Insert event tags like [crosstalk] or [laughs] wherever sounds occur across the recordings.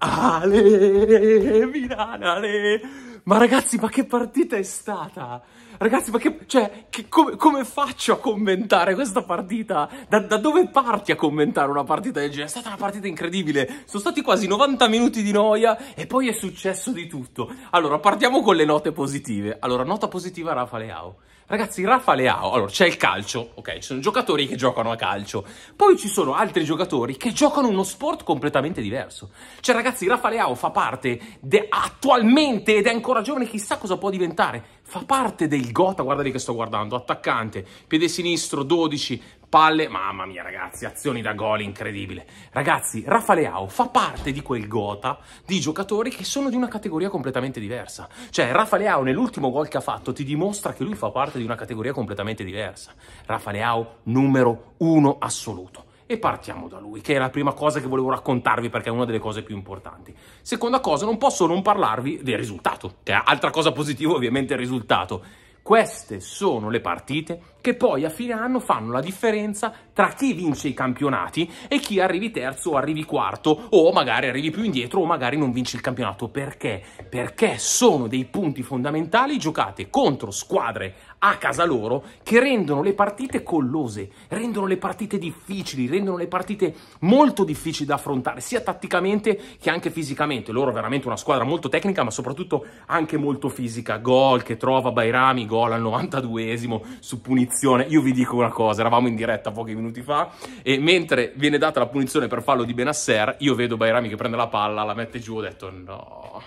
Ale, Milan, ale. Ma ragazzi, ma che partita è stata? Ragazzi, ma che... Cioè, che, come, come, faccio a commentare questa partita? Da, da, dove parti a commentare una partita del genere? È stata una partita incredibile. Sono stati quasi 90 minuti di noia e poi è successo di tutto. Allora, partiamo con le note positive. Allora, nota positiva Rafa Leao. Ragazzi, Rafa Leao, allora c'è il calcio, ok, ci sono giocatori che giocano a calcio, poi ci sono altri giocatori che giocano uno sport completamente diverso. Cioè, ragazzi, Rafa Leao fa parte attualmente ed è ancora ancora giovane, chissà cosa può diventare. Fa parte del Gota, guardate che sto guardando, attaccante, piede sinistro 12, palle, mamma mia ragazzi, azioni da gol incredibile. Ragazzi, Rafa fa parte di quel Gota di giocatori che sono di una categoria completamente diversa. Cioè, Rafa nell'ultimo gol che ha fatto ti dimostra che lui fa parte di una categoria completamente diversa. Rafa numero uno assoluto e partiamo da lui, che è la prima cosa che volevo raccontarvi perché è una delle cose più importanti. Seconda cosa, non posso non parlarvi del risultato, che è altra cosa positiva ovviamente il risultato. Queste sono le partite che poi a fine anno fanno la differenza tra chi vince i campionati e chi arrivi terzo o arrivi quarto o magari arrivi più indietro o magari non vince il campionato. Perché? Perché sono dei punti fondamentali giocate contro squadre a casa loro che rendono le partite collose, rendono le partite difficili, rendono le partite molto difficili da affrontare, sia tatticamente che anche fisicamente. Loro veramente una squadra molto tecnica, ma soprattutto anche molto fisica. Gol che trova Bairami, gol al 92esimo su punizione. Io vi dico una cosa, eravamo in diretta pochi minuti minuti fa e mentre viene data la punizione per fallo di Benasser io vedo Bairami che prende la palla, la mette giù, ho detto no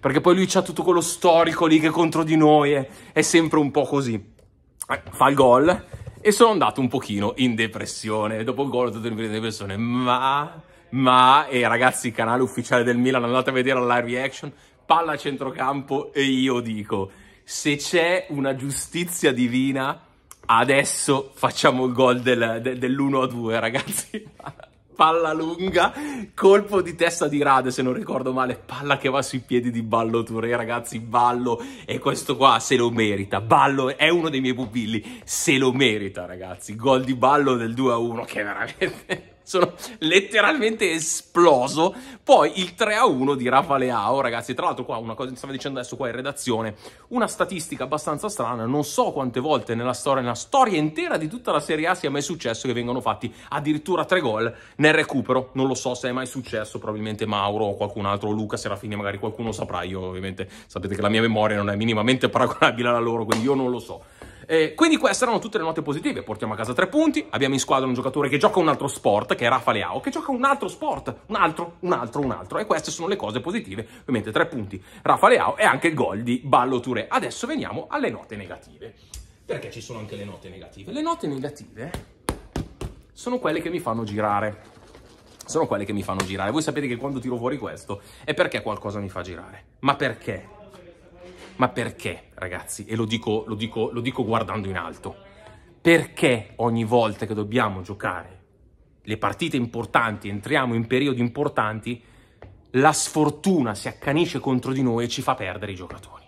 perché poi lui c'ha tutto quello storico lì che contro di noi è, è sempre un po' così eh, fa il gol e sono andato un pochino in depressione dopo il gol ho detto in depressione ma ma e ragazzi canale ufficiale del Milan andate a vedere la reaction palla a centrocampo e io dico se c'è una giustizia divina adesso facciamo il gol del, de, dell'1-2 ragazzi [laughs] palla lunga, colpo di testa di Rade se non ricordo male, palla che va sui piedi di Ballo Touré ragazzi, Ballo e questo qua se lo merita, Ballo è uno dei miei pupilli, se lo merita ragazzi, gol di Ballo del 2-1 che veramente sono letteralmente esploso. Poi il 3 a 1 di Rafa Leao, ragazzi. Tra l'altro, qua una cosa che stavo dicendo adesso qua in redazione, una statistica abbastanza strana. Non so quante volte nella storia, nella storia intera di tutta la Serie A sia mai successo che vengano fatti addirittura tre gol nel recupero. Non lo so se è mai successo, probabilmente Mauro o qualcun altro, Luca Serafini, magari qualcuno saprà. Io ovviamente sapete che la mia memoria non è minimamente paragonabile alla loro, quindi io non lo so. Eh, quindi queste erano tutte le note positive. Portiamo a casa tre punti, abbiamo in squadra un giocatore che gioca un altro sport, che è Rafa Leao, che gioca un altro sport, un altro, un altro, un altro. E queste sono le cose positive. Ovviamente tre punti, Rafa Leao e anche il gol di Ballo Touré. Adesso veniamo alle note negative. Perché ci sono anche le note negative? Le note negative sono quelle che mi fanno girare. Sono quelle che mi fanno girare. Voi sapete che quando tiro fuori questo è perché qualcosa mi fa girare. Ma perché? Ma perché? ragazzi, e lo dico, lo dico, lo dico guardando in alto. Perché ogni volta che dobbiamo giocare le partite importanti, entriamo in periodi importanti, la sfortuna si accanisce contro di noi e ci fa perdere i giocatori.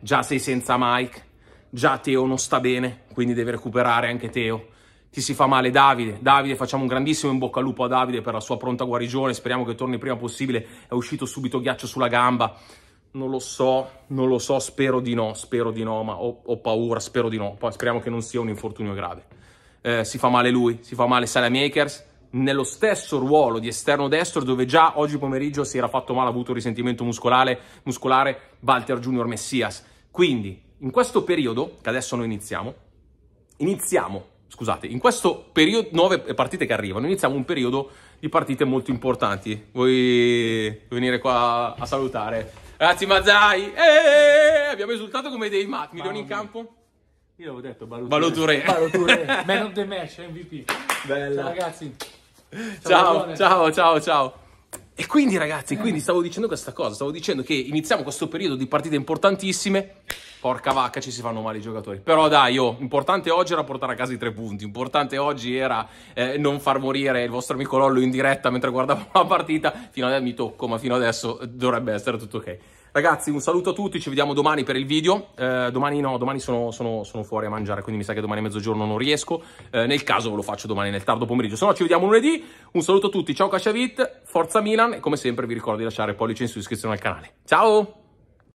Già sei senza Mike, già Teo non sta bene, quindi deve recuperare anche Teo. Ti si fa male Davide. Davide, facciamo un grandissimo in bocca al lupo a Davide per la sua pronta guarigione. Speriamo che torni prima possibile. È uscito subito ghiaccio sulla gamba non lo so, non lo so, spero di no, spero di no, ma ho, ho paura, spero di no. Poi speriamo che non sia un infortunio grave. Eh, si fa male lui, si fa male Salamakers nello stesso ruolo di esterno destro dove già oggi pomeriggio si era fatto male, ha avuto risentimento muscolare, muscolare Walter Junior Messias. Quindi, in questo periodo, che adesso noi iniziamo, iniziamo, scusate, in questo periodo, nove partite che arrivano, iniziamo un periodo di partite molto importanti. Vuoi venire qua a salutare Ragazzi, Mazzai, eh, abbiamo esultato come dei mat. Milioni in campo? Io l'avevo detto, Baloture. Baloture, [laughs] man of the match, MVP. Bella. Ciao ragazzi. Ciao, ciao, ciao, ciao, ciao. E quindi ragazzi, quindi stavo dicendo questa cosa, stavo dicendo che iniziamo questo periodo di partite importantissime porca vacca ci si fanno male i giocatori. Però dai, io, oh, importante oggi era portare a casa i tre punti, importante oggi era eh, non far morire il vostro amico Lollo in diretta mentre guardavo la partita, fino adesso mi tocco, ma fino adesso dovrebbe essere tutto ok. Ragazzi, un saluto a tutti, ci vediamo domani per il video. Eh, domani no, domani sono, sono, sono, fuori a mangiare, quindi mi sa che domani a mezzogiorno non riesco. Eh, nel caso ve lo faccio domani nel tardo pomeriggio. Se no ci vediamo lunedì. Un saluto a tutti, ciao Cacciavit, forza Milan e come sempre vi ricordo di lasciare pollice in su iscrizione al canale. Ciao!